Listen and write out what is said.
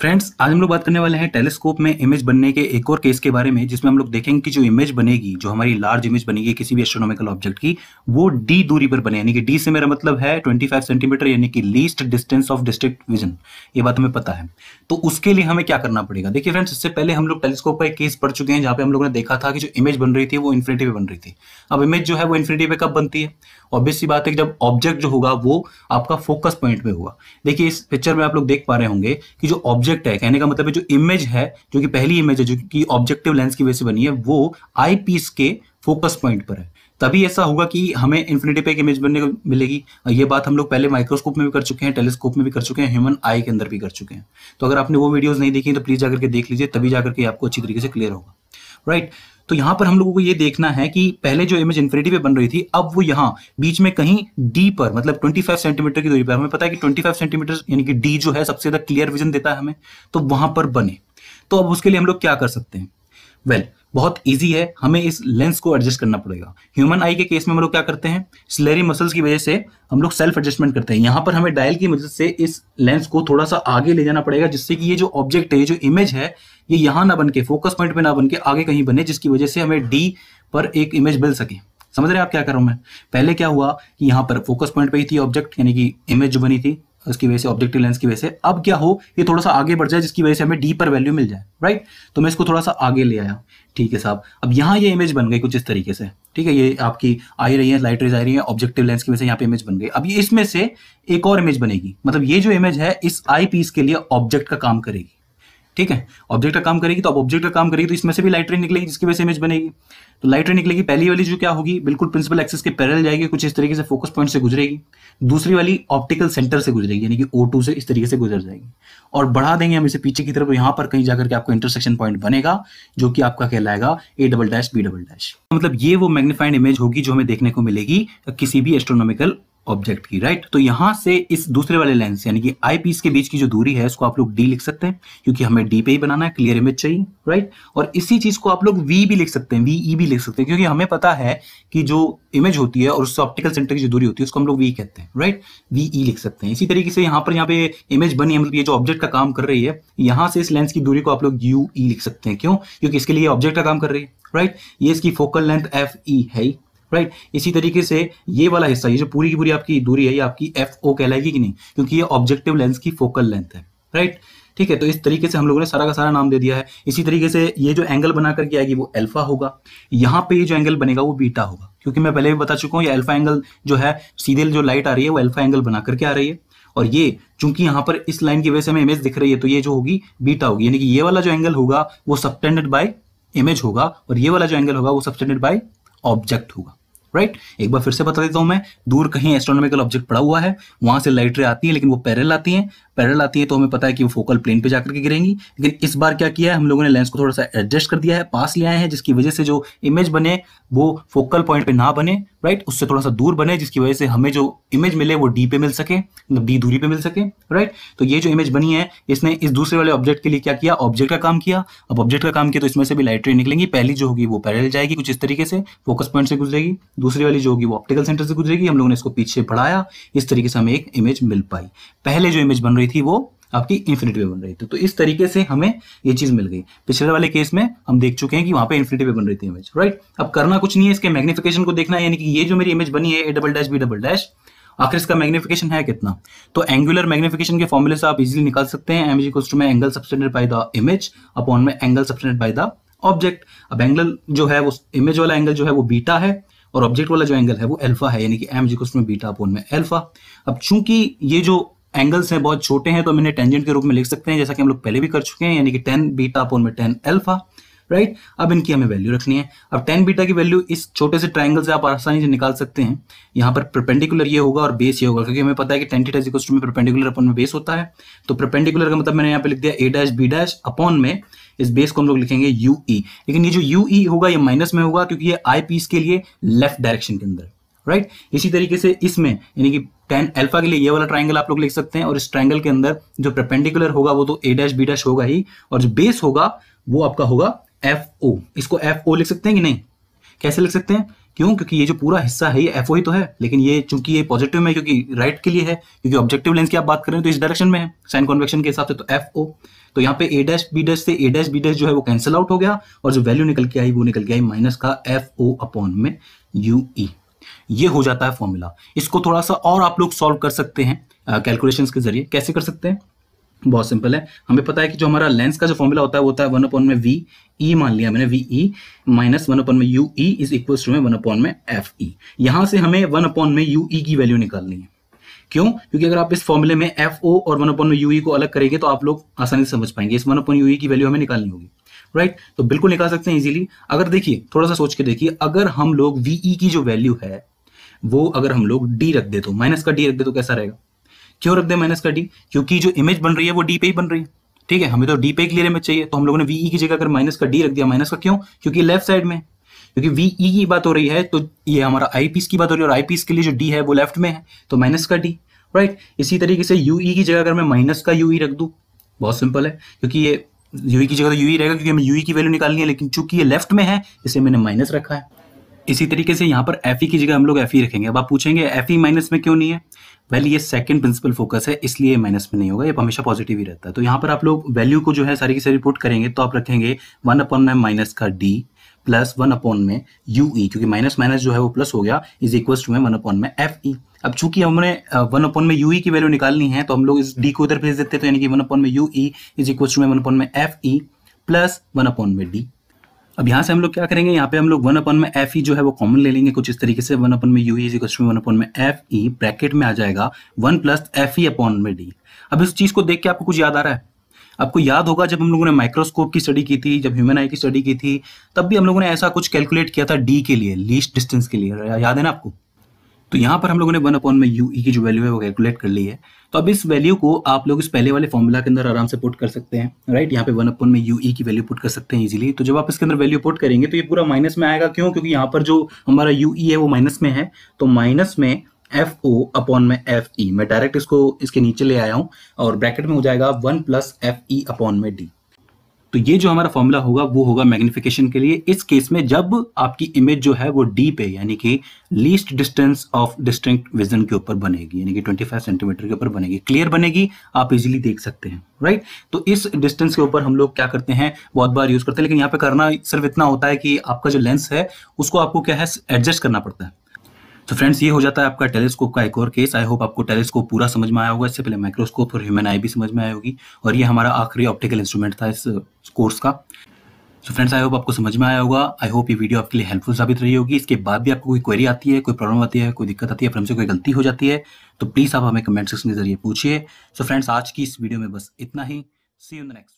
Friends आज हम लोग बात करने वाले हैं टेलीस्कोप में इमेज बनने के एक और केस के बारे में जिसमें हम लोग देखेंगे कि जो इमेज बनेगी जो हमारी लार्ज इमेज बनेगी किसी भी एस्ट्रोनॉमिकल ऑब्जेक्ट की वो डी दूरी पर बने यानी कि डी से मेरा मतलब है 25 सेंटीमीटर यानी कि least distance of distinct vision ये बात हमें पता है तो उसके लिए हमें क्या करना पड़ेगा देखिए फ्रेंड्स इससे पहले हम लोग टेलीस्कोप का एक केस पढ़ चुके हैं जहाँ पे हम लोग ने देखा था कि जो इमेज बन रही थी वो इन्फिनिटी पे बन रही थी अब इमेज जो है वो इन्फिनिटी पे कब बनती है ऑब्वियस सी बात है कि जब ऑब्जेक्ट जो होगा वो आपका फोकस पॉइंट पे होगा देखिए इस पिक्चर में आप लोग देख पा रहे होंगे कि जो ऑब्जेक्ट है कहने का मतलब है जो इमेज है जो कि पहली इमेज है जो कि ऑब्जेक्टिव लेंस की वजह से बनी है वो आई पीस के फोकस पॉइंट पर है तभी ऐसा होगा कि हमें इन्फिनिटी पे एक इमेज बनने को मिलेगी ये बात हम लोग पहले माइक्रोस्कोप में भी कर चुके हैं टेलीस्कोप में भी कर चुके हैं ह्यूमन आई के अंदर भी कर चुके हैं तो अगर आपने वो वीडियोस नहीं देखी तो प्लीज जाकर के देख लीजिए तभी जाकर के आपको अच्छी तरीके से क्लियर होगा राइट right? तो यहां पर हम लोगों को ये देखना है कि पहले जो इमेज इन्फिनिटी पे बन रही थी अब वो यहां बीच में कहीं डी पर मतलब 25 सेंटीमीटर की दूरी पर हमें पता है कि 25 सेंटीमीटर यानी कि डी जो है सबसे ज्यादा क्लियर विजन देता है हमें तो वहां पर बने तो अब उसके लिए हम लोग क्या कर सकते हैं वेल well, बहुत इजी है हमें इस लेंस को एडजस्ट करना पड़ेगा ह्यूमन आई के केस में हम लोग क्या करते हैं स्लेरी मसल्स की वजह से हम लोग सेल्फ एडजस्टमेंट करते हैं यहाँ पर हमें डायल की मदद से इस लेंस को थोड़ा सा आगे ले जाना पड़ेगा जिससे कि ये जो ऑब्जेक्ट है जो इमेज है ये यहाँ ना बन के फोकस पॉइंट पर ना बन के आगे कहीं बने जिसकी वजह से हमें डी पर एक इमेज मिल सके समझ रहे हैं आप क्या कर रहा हूँ मैं पहले क्या हुआ कि यहाँ पर फोकस पॉइंट पर ही थी ऑब्जेक्ट यानी कि इमेज जो बनी थी उसकी वजह से ऑब्जेक्टिव लेंस की वजह से अब क्या हो ये थोड़ा सा आगे बढ़ जाए जिसकी वजह से हमें डीपर वैल्यू मिल जाए राइट तो मैं इसको थोड़ा सा आगे ले आया ठीक है साहब अब यहाँ ये इमेज बन गई कुछ इस तरीके से ठीक है ये आपकी आई रही है लाइट रेज आ रही है ऑब्जेक्टिव लेंस की वजह से यहाँ पे इमेज बन गई अब इसमें से एक और इमेज बनेगी मतलब ये जो इमेज है इस आई पीस के लिए ऑब्जेक्ट का काम करेगी ठीक है ऑब्जेक्ट का काम करेगी तो अब ऑब्जेक्ट का काम करेगी तो इसमें से भी लाइट रे निकलेगी जिसकी वजह से इमेज बनेगी तो लाइट रे निकलेगी पहली वाली जो क्या होगी बिल्कुल प्रिंसिपल एक्सेस के पैरल जाएगी कुछ इस तरीके से फोकस पॉइंट से गुजरेगी दूसरी वाली ऑप्टिकल सेंटर से गुजरेगी यानी कि ओ से इस तरीके से गुजर जाएगी और बढ़ा देंगे हम इसे पीछे की तरफ तो यहां पर कहीं जाकर के आपको इंटरसेक्शन पॉइंट बनेगा जो कि आपका कहलाएगा A double dash B double dash मतलब ये वो मैग्निफाइड इमेज होगी जो हमें देखने को मिलेगी किसी भी एस्ट्रोनॉमिकल ऑब्जेक्ट की राइट तो यहां से इस दूसरे वाले लेंस यानी कि आई पीस के बीच की जो दूरी है इसको आप लोग डी लिख सकते हैं क्योंकि हमें डी पे ही बनाना है क्लियर इमेज चाहिए राइट और इसी चीज को आप लोग वी भी लिख सकते हैं वी ई e भी लिख सकते हैं क्योंकि हमें पता है कि जो इमेज होती है और उससे ऑप्टिकल सेंटर की जो दूरी होती है उसको हम लोग वी कहते हैं राइट वी ई लिख सकते हैं इसी तरीके से यहाँ पर यहाँ पे इमेज बनी मतलब ये जो ऑब्जेक्ट का काम कर रही है यहाँ से इस लेंस की दूरी को आप लोग यू ई e लिख सकते हैं क्यों क्योंकि इसके लिए ऑब्जेक्ट का काम कर रही है राइट ये इसकी फोकल लेंथ एफ ई है राइट इसी तरीके से ये वाला हिस्सा ये जो पूरी की पूरी आपकी दूरी है ये आपकी एफ ओ कहलाएगी कि नहीं क्योंकि ये ऑब्जेक्टिव लेंस की फोकल लेंथ है राइट ठीक है तो इस तरीके से हम लोगों ने सारा का सारा नाम दे दिया है इसी तरीके से ये जो एंगल बना करके आएगी वो अल्फा होगा यहाँ पे ये जो एंगल बनेगा वो बीटा होगा क्योंकि मैं पहले भी बता चुका हूँ ये अल्फा एंगल जो है सीधे जो लाइट आ रही है वो अल्फा एंगल बना करके आ रही है और ये चूंकि यहाँ पर इस लाइन की वजह से हमें इमेज दिख रही है तो ये जो होगी बीटा होगी यानी कि ये वाला जो एंगल होगा वो सब्टेंडेड बाय इमेज होगा और ये वाला जो एंगल होगा वो सब्सटेंडेड बाय ऑब्जेक्ट होगा राइट एक बार फिर से बता देता हूं मैं दूर कहीं एस्ट्रोनॉमिकल ऑब्जेक्ट पड़ा हुआ है वहां से लाइट रे आती है लेकिन वो पैरल आती है पैरल आती है तो हमें पता है कि वो फोकल प्लेन पे जाकर के गिरेंगी लेकिन इस बार क्या किया है हम लोगों ने लेंस को थोड़ा सा एडजस्ट कर दिया है पास ले आए हैं जिसकी वजह से जो इमेज बने वो फोकल पॉइंट पे ना बने राइट उससे थोड़ा सा दूर बने जिसकी वजह से हमें जो इमेज मिले वो डी पे मिल सके मतलब डी दूरी पे मिल सके राइट तो ये जो इमेज बनी है इसने इस दूसरे वाले ऑब्जेक्ट के लिए क्या किया ऑब्जेक्ट का काम किया अब ऑब्जेक्ट का काम किया तो इसमें से भी लाइट रे निकलेंगी पहली जो होगी वो पैरल जाएगी कुछ इस तरीके से फोकस पॉइंट से गुजरेगी दूसरी वाली जो होगी वो ऑप्टिकल सेंटर से गुजरेगी हम लोगों ने इसको पीछे बढ़ाया इस तरीके से हमें एक इमेज मिल पाई पहले जो इमेज बन रही रही थी वो आपकी इन्फिनिटी पे बन रही थी तो इस तरीके से हमें ये चीज मिल गई पिछले वाले केस में हम देख चुके हैं कि वहां पे इन्फिनिटी पे बन रही थी इमेज राइट अब करना कुछ नहीं है इसके मैग्निफिकेशन को देखना यानी कि ये जो मेरी इमेज बनी है A double dash B double dash आखिर इसका मैग्निफिकेशन है कितना तो एंगुलर मैग्निफिकेशन के फॉर्मुले से आप इजीली निकाल सकते हैं एम इज में angle subtended by the image upon में angle subtended by the object अब एंगल जो है वो इमेज वाला एंगल जो है वो बीटा है और ऑब्जेक्ट वाला जो एंगल है वो अल्फा है यानी कि एम इज में बीटा अपॉन में अल्फा अब चूंकि ये जो एंगल्स हैं बहुत छोटे हैं तो हम इन्हें टेंजेंट के रूप में लिख सकते हैं जैसा कि हम लोग पहले भी कर चुके हैं यानी कि टेन बीटा अपोन में टेन एल्फा राइट अब इनकी हमें वैल्यू रखनी है अब टेन बीटा की वैल्यू इस छोटे से ट्राइंगल से आप आसानी से निकाल सकते हैं यहाँ पर प्रपेंडिकुलर ये होगा और बेस ये होगा क्योंकि हमें पता है कि टेन थीटा में प्रपेंडिकुलर अपन में बेस होता है तो प्रपेंडिकुलर का मतलब मैंने यहाँ पे लिख दिया A dash B dash upon में इस बेस को हम लोग लिखेंगे यू ई e। लेकिन ये जो यू ई e होगा ये माइनस में होगा क्योंकि ये आई पीस के लिए लेफ्ट डायरेक्शन के अंदर राइट right? इसी तरीके से इसमें यानी कि टेन अल्फा के लिए ये वाला ट्राइंगल आप लोग लिख सकते हैं और इस ट्राइंगल के अंदर जो प्रपेंडिकुलर होगा वो तो ए डैश बी डैश होगा ही और जो बेस होगा वो आपका होगा एफ ओ इसको एफ ओ लिख सकते हैं कि नहीं कैसे लिख सकते हैं क्यों क्योंकि ये जो पूरा हिस्सा है ये एफ ही तो है लेकिन ये चूंकि ये पॉजिटिव में क्योंकि राइट right के लिए है क्योंकि ऑब्जेक्टिव लेंस की आप बात करें तो इस डायरेक्शन में है साइन कॉन्वेक्शन के हिसाब से तो एफ ओ तो यहाँ पे ए डैश बी डैश से ए डैश बी डैश जो है वो कैंसिल आउट हो गया और जो वैल्यू निकल के आई वो निकल के आई माइनस का एफ ओ अपॉन में यू ई e. ये हो जाता है फॉर्मूला इसको थोड़ा सा और आप लोग सॉल्व कर सकते हैं कैलकुलेशंस के जरिए कैसे कर सकते हैं बहुत सिंपल है हमें पता है कि जो हमारा लेंस का जो फॉर्मूला होता है वो होता है वन अपॉन में वी ई e मान लिया मैंने V E minus one upon में U E is equal to में वन अपॉन में एफ ई e। यहां से हमें वन अपॉन में यू ई e की वैल्यू निकालनी है क्यों क्योंकि अगर आप इस फॉर्मुले में एफ ओ और वन अपन यू को अलग करेंगे तो आप लोग आसानी से समझ पाएंगे इस वन अपन यू की वैल्यू हमें निकालनी होगी राइट तो बिल्कुल निकाल सकते हैं इजीली अगर देखिए थोड़ा सा सोच के देखिए अगर हम लोग वीई e की जो वैल्यू है वो अगर हम लोग डी रख दे तो माइनस का डी रख दे तो कैसा रहेगा क्यों रख दे माइनस का डी क्योंकि जो इमेज बन रही है वो डी पे ही बन रही है ठीक है हमें तो डी पे क्लियर इमेज चाहिए तो हम लोगों ने वीई e की जगह अगर माइनस का डी रख दिया माइनस का क्यों क्योंकि लेफ्ट साइड में क्योंकि वी ई e e की बात हो रही है तो ये हमारा आई पीस की बात हो रही है और आई पीस के लिए जो डी है वो लेफ्ट में है तो माइनस का डी राइट इसी तरीके से यू ई e की जगह अगर मैं माइनस का यू ई रख दूँ बहुत सिंपल है क्योंकि ये यू की जगह तो यू रहेगा क्योंकि हमें यू ई की वैल्यू निकालनी है लेकिन चूंकि ये लेफ्ट में है इसे मैंने माइनस रखा है इसी तरीके से यहाँ पर एफ ई की जगह हम लोग एफ ई रखेंगे अब आप पूछेंगे एफ ई माइनस में क्यों नहीं है वेल ये सेकंड प्रिंसिपल फोकस है इसलिए माइनस में नहीं होगा ये हमेशा पॉजिटिव ही रहता है तो यहाँ पर आप लोग वैल्यू को जो है सारी की सारी रिपोर्ट करेंगे तो आप रखेंगे वन अपॉन में माइनस का डी प्लस वन अपॉन में यू ई क्योंकि माइनस माइनस जो है वो प्लस हो गया इज इक्वल टू में वन अपॉन में एफ ई अब चूंकि हमने वन अपॉन में यू ई की वैल्यू निकालनी है तो हम लोग इस डी को उधर भेज देते तो यानी कि वन अपॉन में U E is equal to में वन अपॉन में F E plus one upon में डी अब यहाँ से हम लोग क्या करेंगे यहाँ पे हम लोग वन अपन में एफ ई जो है वो कॉमन ले लेंगे कुछ इस तरीके से वन अपन में यू ई में वन अपन में एफ ई ब्रैकेट में आ जाएगा one plus F E upon में डी अब इस चीज को देख के आपको कुछ याद आ रहा है आपको याद होगा जब हम लोगों ने माइक्रोस्कोप की स्टडी की थी जब ह्यूमन आई की स्टडी की थी तब भी हम लोगों ने ऐसा कुछ कैलकुलेट किया था डी के लिए लीस्ट डिस्टेंस के लिए याद है ना आपको तो यहाँ पर हम लोगों ने वन अपॉन में यू ई e की जो वैल्यू है वो कैलकुलेट कर ली है तो अब इस वैल्यू को आप लोग इस पहले वाले फॉर्मूला के अंदर आराम से पुट कर सकते हैं राइट यहाँ पे वन अपॉन में यू ई e की वैल्यू पुट कर सकते हैं इजीली तो जब आप इसके अंदर वैल्यू पुट करेंगे तो ये पूरा माइनस में आएगा क्यों क्योंकि यहाँ पर जो हमारा यू ई e है वो माइनस में है तो माइनस में एफ ओ अपॉन में एफ ई e। मैं डायरेक्ट इसको इसके नीचे ले आया हूँ और ब्रैकेट में हो जाएगा one plus F E upon में डी तो ये जो हमारा फॉर्मूला होगा वो होगा मैग्निफिकेशन के लिए इस केस में जब आपकी इमेज जो है वो डी पे यानी कि least distance of distinct vision के ऊपर बनेगी यानी कि 25 सेंटीमीटर के ऊपर बनेगी क्लियर बनेगी आप इजीली देख सकते हैं राइट तो इस डिस्टेंस के ऊपर हम लोग क्या करते हैं बहुत बार यूज करते हैं लेकिन यहाँ पे करना सिर्फ इतना होता है कि आपका जो लेंस है उसको आपको क्या है एडजस्ट करना पड़ता है तो फ्रेंड्स ये हो जाता है आपका टेलीस्कोप का एक और केस आई होप आपको टेलीस्कोप पूरा समझ में आया होगा इससे पहले माइक्रोस्कोप और ह्यूमन आई भी समझ में आई होगी और ये हमारा आखिरी ऑप्टिकल इंस्ट्रूमेंट था इस कोर्स का तो फ्रेंड्स आई होप आपको समझ में आया होगा आई होप ये वीडियो आपके लिए हेल्पफुल साबित रही होगी इसके बाद भी आपको कोई क्वेरी आती है कोई प्रॉब्लम आती है कोई दिक्कत आती है हमसे कोई गलती हो जाती है तो प्लीज़ आप हमें कमेंट सेक्शन के जरिए पूछिए सो फ्रेंड्स आज की इस वीडियो में बस इतना ही सी यू द नेक्स्ट